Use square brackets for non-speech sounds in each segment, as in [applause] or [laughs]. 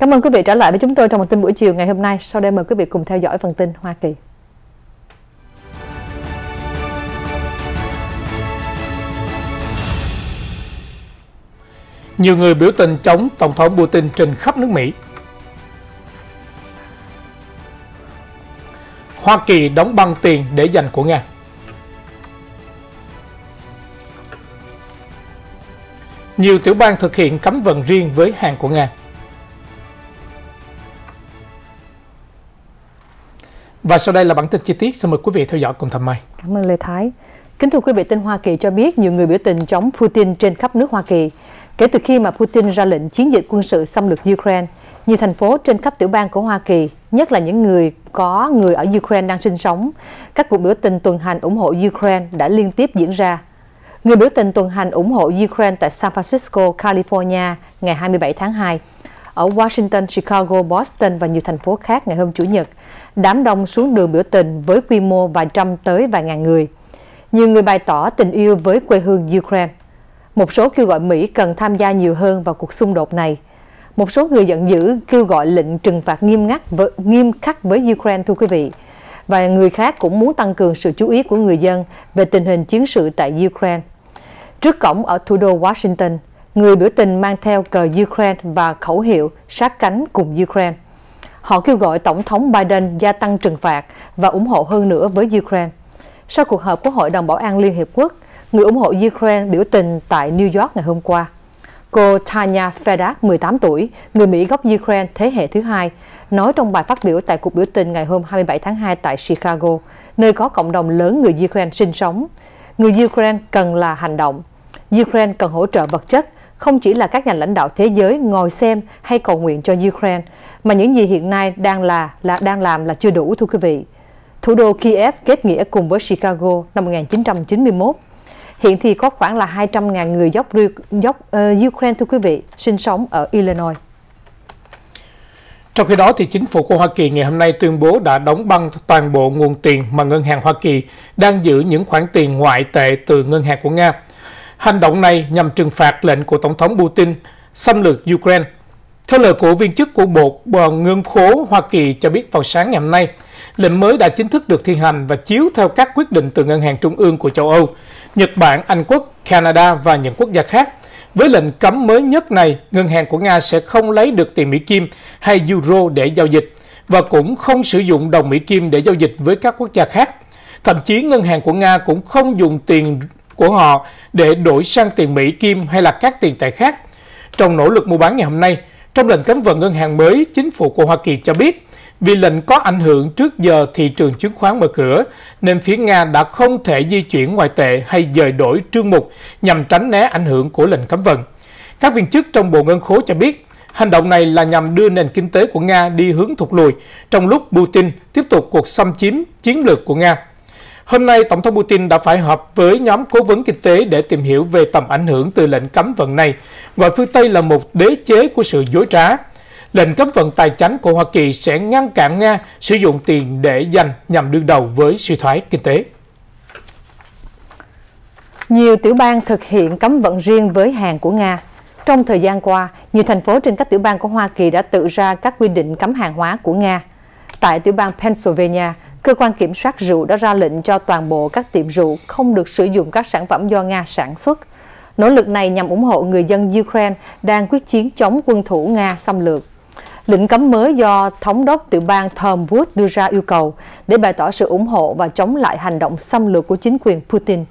Cảm ơn quý vị trở lại với chúng tôi trong một tin buổi chiều ngày hôm nay. Sau đây mời quý vị cùng theo dõi phần tin Hoa Kỳ. Nhiều người biểu tình chống Tổng thống Putin trên khắp nước Mỹ. Hoa Kỳ đóng băng tiền để dành của Nga. Nhiều tiểu bang thực hiện cấm vận riêng với hàng của Nga. Và sau đây là bản tin chi tiết, xin mời quý vị theo dõi cùng thầm Mai. Cảm ơn Lê Thái. Kính thưa quý vị, tin Hoa Kỳ cho biết nhiều người biểu tình chống Putin trên khắp nước Hoa Kỳ. Kể từ khi mà Putin ra lệnh chiến dịch quân sự xâm lược Ukraine, nhiều thành phố trên khắp tiểu bang của Hoa Kỳ, nhất là những người có người ở Ukraine đang sinh sống, các cuộc biểu tình tuần hành ủng hộ Ukraine đã liên tiếp diễn ra. Người biểu tình tuần hành ủng hộ Ukraine tại San Francisco, California ngày 27 tháng 2 ở Washington, Chicago, Boston và nhiều thành phố khác ngày hôm Chủ nhật. Đám đông xuống đường biểu tình với quy mô vài trăm tới vài ngàn người. Nhiều người bày tỏ tình yêu với quê hương Ukraine. Một số kêu gọi Mỹ cần tham gia nhiều hơn vào cuộc xung đột này. Một số người giận dữ kêu gọi lệnh trừng phạt nghiêm ngắt nghiêm khắc với Ukraine thưa quý vị. Và người khác cũng muốn tăng cường sự chú ý của người dân về tình hình chiến sự tại Ukraine. Trước cổng ở thủ đô Washington, người biểu tình mang theo cờ Ukraine và khẩu hiệu sát cánh cùng Ukraine. Họ kêu gọi Tổng thống Biden gia tăng trừng phạt và ủng hộ hơn nữa với Ukraine. Sau cuộc họp của Hội đồng Bảo an Liên Hiệp Quốc, người ủng hộ Ukraine biểu tình tại New York ngày hôm qua. Cô Tanya Fedak, 18 tuổi, người Mỹ gốc Ukraine thế hệ thứ hai, nói trong bài phát biểu tại cuộc biểu tình ngày hôm 27 tháng 2 tại Chicago, nơi có cộng đồng lớn người Ukraine sinh sống. Người Ukraine cần là hành động. Ukraine cần hỗ trợ vật chất không chỉ là các nhà lãnh đạo thế giới ngồi xem hay cầu nguyện cho Ukraine, mà những gì hiện nay đang là là đang làm là chưa đủ thưa quý vị. Thủ đô Kiev kết nghĩa cùng với Chicago năm 1991. Hiện thì có khoảng là 200.000 người dốc, dốc uh, Ukraine thưa quý vị sinh sống ở Illinois. Trong khi đó, thì chính phủ của Hoa Kỳ ngày hôm nay tuyên bố đã đóng băng toàn bộ nguồn tiền mà ngân hàng Hoa Kỳ đang giữ những khoản tiền ngoại tệ từ ngân hàng của Nga. Hành động này nhằm trừng phạt lệnh của Tổng thống Putin xâm lược Ukraine. Theo lời của viên chức của Bộ Ngân khố Hoa Kỳ cho biết vào sáng ngày hôm nay, lệnh mới đã chính thức được thi hành và chiếu theo các quyết định từ Ngân hàng Trung ương của châu Âu, Nhật Bản, Anh Quốc, Canada và những quốc gia khác. Với lệnh cấm mới nhất này, ngân hàng của Nga sẽ không lấy được tiền Mỹ Kim hay Euro để giao dịch và cũng không sử dụng đồng Mỹ Kim để giao dịch với các quốc gia khác. Thậm chí ngân hàng của Nga cũng không dùng tiền của họ để đổi sang tiền Mỹ kim hay là các tiền tệ khác. Trong nỗ lực mua bán ngày hôm nay, trong lệnh cấm vận ngân hàng mới, chính phủ của Hoa Kỳ cho biết vì lệnh có ảnh hưởng trước giờ thị trường chứng khoán mở cửa, nên phía Nga đã không thể di chuyển ngoại tệ hay dời đổi trương mục nhằm tránh né ảnh hưởng của lệnh cấm vận. Các viên chức trong Bộ Ngân khố cho biết, hành động này là nhằm đưa nền kinh tế của Nga đi hướng thụt lùi, trong lúc Putin tiếp tục cuộc xâm chiếm chiến lược của Nga. Hôm nay, Tổng thống Putin đã phải họp với nhóm cố vấn kinh tế để tìm hiểu về tầm ảnh hưởng từ lệnh cấm vận này. Gọi phương Tây là một đế chế của sự dối trá. Lệnh cấm vận tài chính của Hoa Kỳ sẽ ngăn cản Nga sử dụng tiền để dành nhằm đương đầu với suy thoái kinh tế. Nhiều tiểu bang thực hiện cấm vận riêng với hàng của Nga. Trong thời gian qua, nhiều thành phố trên các tiểu bang của Hoa Kỳ đã tự ra các quy định cấm hàng hóa của Nga. Tại tiểu bang Pennsylvania, Cơ quan kiểm soát rượu đã ra lệnh cho toàn bộ các tiệm rượu không được sử dụng các sản phẩm do Nga sản xuất. Nỗ lực này nhằm ủng hộ người dân Ukraine đang quyết chiến chống quân thủ Nga xâm lược. Lệnh cấm mới do thống đốc tiểu bang Tom Wood đưa ra yêu cầu để bày tỏ sự ủng hộ và chống lại hành động xâm lược của chính quyền Putin.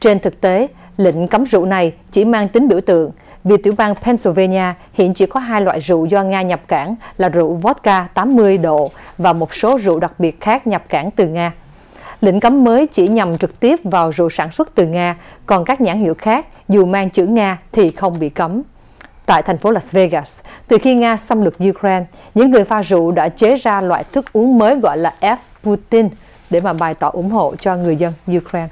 Trên thực tế, lệnh cấm rượu này chỉ mang tính biểu tượng – vì tiểu bang Pennsylvania hiện chỉ có hai loại rượu do Nga nhập cảng là rượu vodka 80 độ và một số rượu đặc biệt khác nhập cảng từ Nga. Lệnh cấm mới chỉ nhằm trực tiếp vào rượu sản xuất từ Nga, còn các nhãn hiệu khác dù mang chữ Nga thì không bị cấm. Tại thành phố Las Vegas, từ khi Nga xâm lược Ukraine, những người pha rượu đã chế ra loại thức uống mới gọi là F Putin để mà bày tỏ ủng hộ cho người dân Ukraine.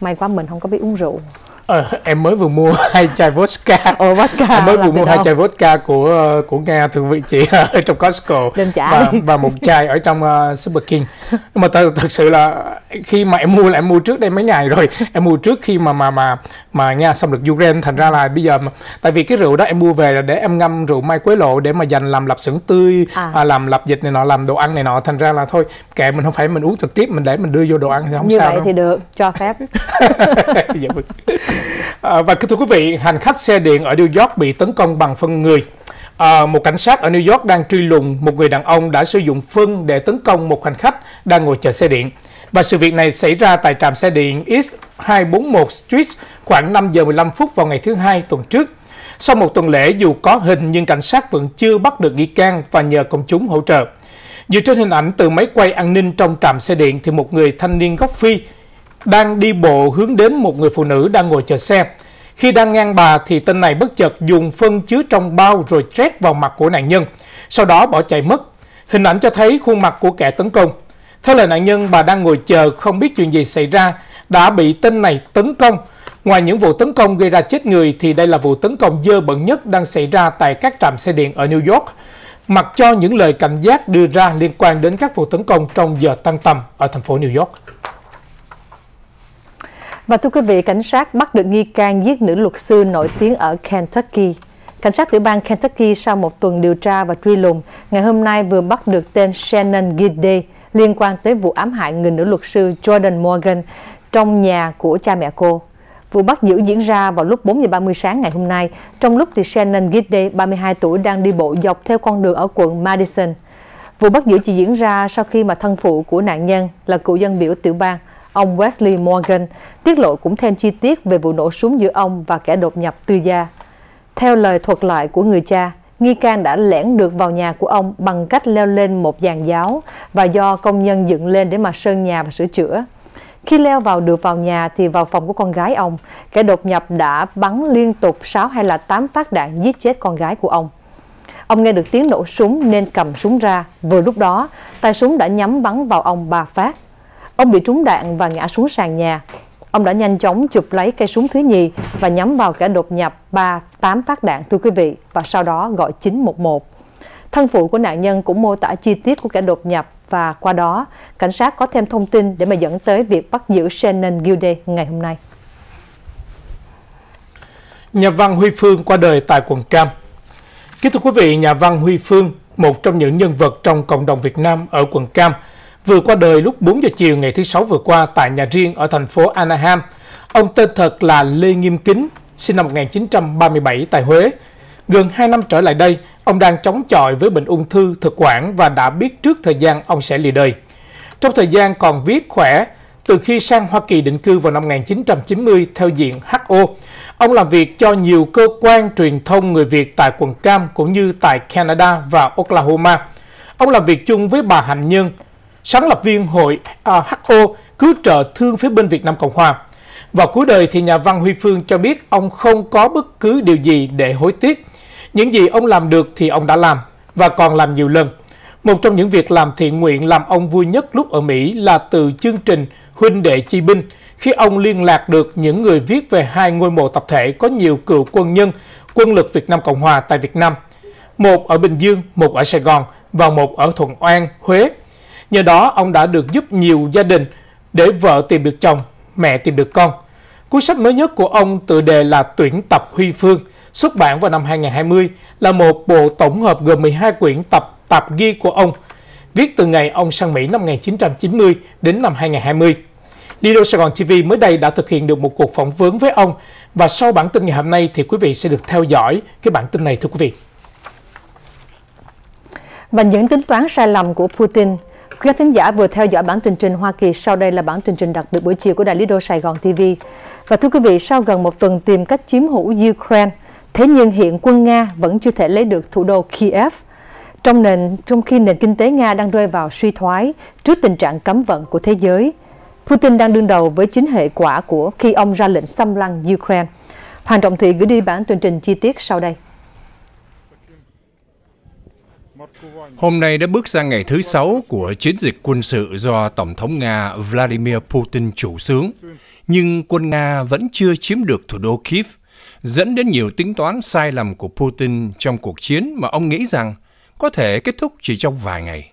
May quá mình không có biết uống rượu. Ờ, em mới vừa mua hai chai vodka. Ồ, vodka. Em mới vừa mua hai chai vodka của ờ, của Nga thượng vị chị ở [laughs] trong Costco. Và, và một chai ở trong uh, Super King. Nhưng mà thật, thật sự là khi mà em mua là em mua trước đây mấy ngày rồi. Em mua trước khi mà mà mà mà Nga xong được Ukraine thành ra là bây giờ tại vì cái rượu đó em mua về là để em ngâm rượu mai quế lộ để mà dành làm lạp xưởng tươi, à. à. làm lạp dịch này nọ, làm đồ ăn này nọ thành ra là thôi kệ mình không phải mình uống trực tiếp mình để mình đưa vô đồ ăn thì không Như sao. Như vậy đâu. thì được, cho phép. [laughs] Dạ vâng. À, và kính thưa quý vị, hành khách xe điện ở New York bị tấn công bằng phân người. À, một cảnh sát ở New York đang truy lùng một người đàn ông đã sử dụng phân để tấn công một hành khách đang ngồi chờ xe điện. Và sự việc này xảy ra tại trạm xe điện East 241 Street khoảng 5 giờ 15 phút vào ngày thứ Hai tuần trước. Sau một tuần lễ dù có hình nhưng cảnh sát vẫn chưa bắt được nghi can và nhờ công chúng hỗ trợ. Dựa trên hình ảnh từ máy quay an ninh trong trạm xe điện thì một người thanh niên gốc Phi đang đi bộ hướng đến một người phụ nữ đang ngồi chờ xe. Khi đang ngang bà thì tên này bất chợt dùng phân chứa trong bao rồi trét vào mặt của nạn nhân, sau đó bỏ chạy mất. Hình ảnh cho thấy khuôn mặt của kẻ tấn công. Theo lời nạn nhân, bà đang ngồi chờ không biết chuyện gì xảy ra, đã bị tên này tấn công. Ngoài những vụ tấn công gây ra chết người thì đây là vụ tấn công dơ bẩn nhất đang xảy ra tại các trạm xe điện ở New York, mặc cho những lời cảnh giác đưa ra liên quan đến các vụ tấn công trong giờ tăng tầm ở thành phố New York. Và thưa quý vị, cảnh sát bắt được nghi can giết nữ luật sư nổi tiếng ở Kentucky. Cảnh sát tiểu bang Kentucky sau một tuần điều tra và truy lùng, ngày hôm nay vừa bắt được tên Shannon Gide liên quan tới vụ ám hại người nữ luật sư Jordan Morgan trong nhà của cha mẹ cô. Vụ bắt giữ diễn ra vào lúc 4 giờ 30 sáng ngày hôm nay, trong lúc thì Shannon Gide, 32 tuổi, đang đi bộ dọc theo con đường ở quận Madison. Vụ bắt giữ chỉ diễn ra sau khi mà thân phụ của nạn nhân là cựu dân biểu tiểu bang Ông Wesley Morgan tiết lộ cũng thêm chi tiết về vụ nổ súng giữa ông và kẻ đột nhập tư gia. Theo lời thuật lại của người cha, nghi can đã lẻn được vào nhà của ông bằng cách leo lên một giàn giáo và do công nhân dựng lên để mà sơn nhà và sửa chữa. Khi leo vào được vào nhà thì vào phòng của con gái ông, kẻ đột nhập đã bắn liên tục 6 hay là 8 phát đạn giết chết con gái của ông. Ông nghe được tiếng nổ súng nên cầm súng ra. Vừa lúc đó, tay súng đã nhắm bắn vào ông ba phát. Ông bị trúng đạn và ngã xuống sàn nhà. Ông đã nhanh chóng chụp lấy cây súng thứ nhì và nhắm vào kẻ đột nhập 3, 8 phát đạn thưa quý vị và sau đó gọi 911. Thân phụ của nạn nhân cũng mô tả chi tiết của kẻ đột nhập và qua đó cảnh sát có thêm thông tin để mà dẫn tới việc bắt giữ Shannon Gilday ngày hôm nay. Nhà văn Huy Phương qua đời tại quận Cam. Kính thưa quý vị, nhà văn Huy Phương, một trong những nhân vật trong cộng đồng Việt Nam ở quận Cam, vừa qua đời lúc 4 giờ chiều ngày thứ Sáu vừa qua tại nhà riêng ở thành phố Anaheim. Ông tên thật là Lê Nghiêm Kính, sinh năm 1937 tại Huế. Gần 2 năm trở lại đây, ông đang chống chọi với bệnh ung thư thực quản và đã biết trước thời gian ông sẽ lìa đời. Trong thời gian còn viết khỏe, từ khi sang Hoa Kỳ định cư vào năm 1990 theo diện HO, ông làm việc cho nhiều cơ quan truyền thông người Việt tại quận Cam cũng như tại Canada và Oklahoma. Ông làm việc chung với bà Hạnh Nhân, sáng lập viên hội WHO cứu trợ thương phía bên Việt Nam Cộng Hòa. Vào cuối đời thì nhà văn Huy Phương cho biết ông không có bất cứ điều gì để hối tiếc. Những gì ông làm được thì ông đã làm và còn làm nhiều lần. Một trong những việc làm thiện nguyện làm ông vui nhất lúc ở Mỹ là từ chương trình Huynh đệ chi binh khi ông liên lạc được những người viết về hai ngôi mộ tập thể có nhiều cựu quân nhân, quân lực Việt Nam Cộng Hòa tại Việt Nam. Một ở Bình Dương, một ở Sài Gòn và một ở Thuận An Huế Nhờ đó, ông đã được giúp nhiều gia đình để vợ tìm được chồng, mẹ tìm được con. Cuốn sách mới nhất của ông tự đề là Tuyển tập Huy Phương, xuất bản vào năm 2020, là một bộ tổng hợp gồm 12 quyển tập tạp ghi của ông, viết từ ngày ông sang Mỹ năm 1990 đến năm 2020. Lido Sài Gòn TV mới đây đã thực hiện được một cuộc phỏng vấn với ông và sau bản tin ngày hôm nay thì quý vị sẽ được theo dõi cái bản tin này thưa quý vị. Và những tính toán sai lầm của Putin Quý khán thính giả vừa theo dõi bản tường trình Hoa Kỳ, sau đây là bản tường trình đặc biệt buổi chiều của Đài Lý Đô Sài Gòn TV. Và thưa quý vị, sau gần một tuần tìm cách chiếm hữu Ukraine, thế nhưng hiện quân Nga vẫn chưa thể lấy được thủ đô Kiev. Trong nền trong khi nền kinh tế Nga đang rơi vào suy thoái trước tình trạng cấm vận của thế giới, Putin đang đương đầu với chính hệ quả của khi ông ra lệnh xâm lăng Ukraine. Hoàng Trọng Thụy gửi đi bản tường trình chi tiết sau đây. Hôm nay đã bước sang ngày thứ sáu của chiến dịch quân sự do Tổng thống Nga Vladimir Putin chủ sướng, nhưng quân Nga vẫn chưa chiếm được thủ đô Kiev, dẫn đến nhiều tính toán sai lầm của Putin trong cuộc chiến mà ông nghĩ rằng có thể kết thúc chỉ trong vài ngày.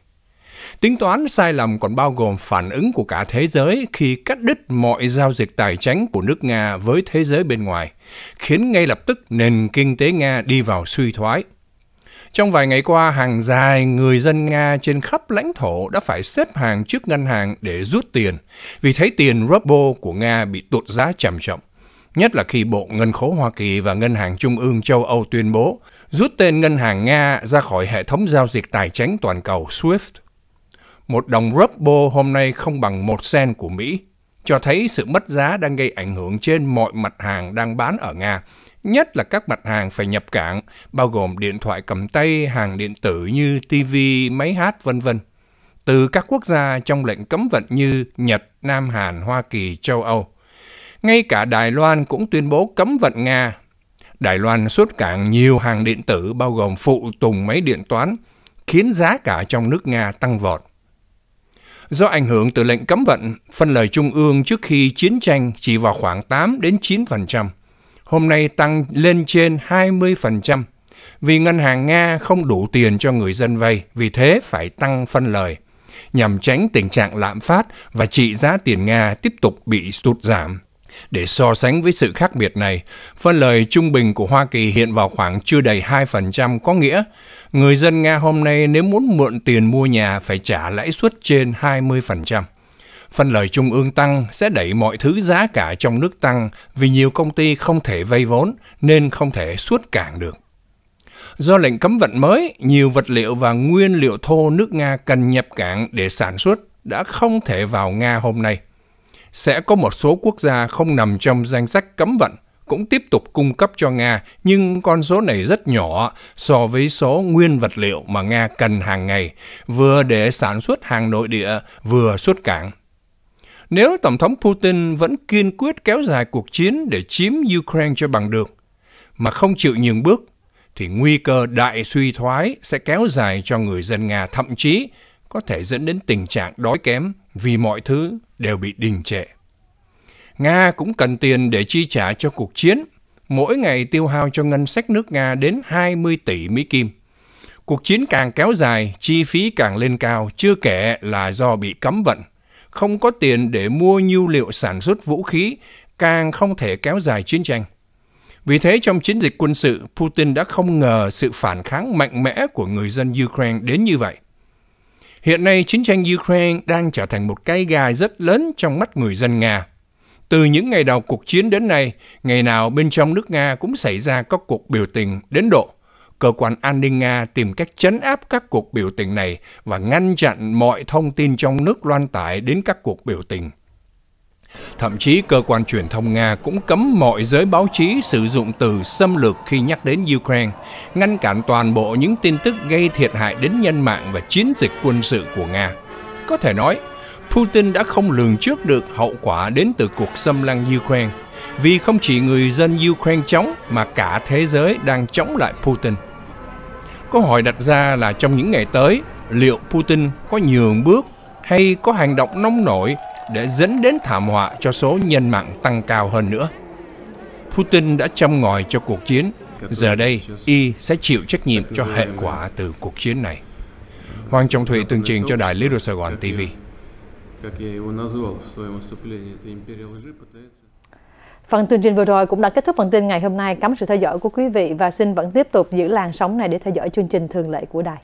Tính toán sai lầm còn bao gồm phản ứng của cả thế giới khi cắt đứt mọi giao dịch tài chính của nước Nga với thế giới bên ngoài, khiến ngay lập tức nền kinh tế Nga đi vào suy thoái – trong vài ngày qua, hàng dài người dân Nga trên khắp lãnh thổ đã phải xếp hàng trước ngân hàng để rút tiền vì thấy tiền ruble của Nga bị tụt giá trầm trọng. Nhất là khi Bộ Ngân khố Hoa Kỳ và Ngân hàng Trung ương châu Âu tuyên bố rút tên ngân hàng Nga ra khỏi hệ thống giao dịch tài chính toàn cầu SWIFT. Một đồng ruble hôm nay không bằng một sen của Mỹ, cho thấy sự mất giá đang gây ảnh hưởng trên mọi mặt hàng đang bán ở Nga, nhất là các mặt hàng phải nhập cảng, bao gồm điện thoại cầm tay, hàng điện tử như TV, máy hát, vân vân. Từ các quốc gia trong lệnh cấm vận như Nhật, Nam Hàn, Hoa Kỳ, châu Âu. Ngay cả Đài Loan cũng tuyên bố cấm vận Nga. Đài Loan xuất cảng nhiều hàng điện tử bao gồm phụ tùng máy điện toán, khiến giá cả trong nước Nga tăng vọt. Do ảnh hưởng từ lệnh cấm vận, phân lời trung ương trước khi chiến tranh chỉ vào khoảng 8 đến 9% hôm nay tăng lên trên 20% vì ngân hàng Nga không đủ tiền cho người dân vay, vì thế phải tăng phân lời nhằm tránh tình trạng lạm phát và trị giá tiền Nga tiếp tục bị sụt giảm. Để so sánh với sự khác biệt này, phân lời trung bình của Hoa Kỳ hiện vào khoảng chưa đầy 2%, có nghĩa người dân Nga hôm nay nếu muốn mượn tiền mua nhà phải trả lãi suất trên 20%. Phân lời trung ương tăng sẽ đẩy mọi thứ giá cả trong nước tăng vì nhiều công ty không thể vay vốn nên không thể xuất cảng được. Do lệnh cấm vận mới, nhiều vật liệu và nguyên liệu thô nước Nga cần nhập cảng để sản xuất đã không thể vào Nga hôm nay. Sẽ có một số quốc gia không nằm trong danh sách cấm vận cũng tiếp tục cung cấp cho Nga, nhưng con số này rất nhỏ so với số nguyên vật liệu mà Nga cần hàng ngày, vừa để sản xuất hàng nội địa, vừa xuất cảng nếu Tổng thống Putin vẫn kiên quyết kéo dài cuộc chiến để chiếm Ukraine cho bằng được, mà không chịu nhường bước, thì nguy cơ đại suy thoái sẽ kéo dài cho người dân Nga thậm chí có thể dẫn đến tình trạng đói kém vì mọi thứ đều bị đình trệ. Nga cũng cần tiền để chi trả cho cuộc chiến, mỗi ngày tiêu hao cho ngân sách nước Nga đến 20 tỷ Mỹ Kim. Cuộc chiến càng kéo dài, chi phí càng lên cao, chưa kể là do bị cấm vận – không có tiền để mua nhu liệu sản xuất vũ khí, càng không thể kéo dài chiến tranh. Vì thế trong chiến dịch quân sự, Putin đã không ngờ sự phản kháng mạnh mẽ của người dân Ukraine đến như vậy. Hiện nay chiến tranh Ukraine đang trở thành một cây gai rất lớn trong mắt người dân Nga. Từ những ngày đầu cuộc chiến đến nay, ngày nào bên trong nước Nga cũng xảy ra các cuộc biểu tình đến độ cơ quan an ninh Nga tìm cách chấn áp các cuộc biểu tình này và ngăn chặn mọi thông tin trong nước loan tải đến các cuộc biểu tình. Thậm chí cơ quan truyền thông Nga cũng cấm mọi giới báo chí sử dụng từ xâm lược khi nhắc đến Ukraine, ngăn cản toàn bộ những tin tức gây thiệt hại đến nhân mạng và chiến dịch quân sự của Nga. Có thể nói, Putin đã không lường trước được hậu quả đến từ cuộc xâm lăng Ukraine vì không chỉ người dân Ukraine chống mà cả thế giới đang chống lại Putin. Câu hỏi đặt ra là trong những ngày tới, liệu Putin có nhường bước hay có hành động nông nổi để dẫn đến thảm họa cho số nhân mạng tăng cao hơn nữa? Putin đã châm ngòi cho cuộc chiến, giờ đây y sẽ chịu trách nhiệm cho hệ quả từ cuộc chiến này. Hoàng Trọng Thụy tường trình cho Đài Little Sài Gòn TV. Как я его назвал в своем выступлении, это империя лжи пытается... Phần tuyên trình vừa rồi cũng đã kết thúc phần tin ngày hôm nay. Cảm ơn sự theo dõi của quý vị và xin vẫn tiếp tục giữ làn sóng này để theo dõi chương trình thường lệ của đài.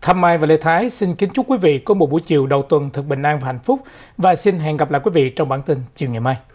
Thăm Mai và Lê Thái xin kính chúc quý vị có một buổi chiều đầu tuần thật bình an và hạnh phúc và xin hẹn gặp lại quý vị trong bản tin chiều ngày mai.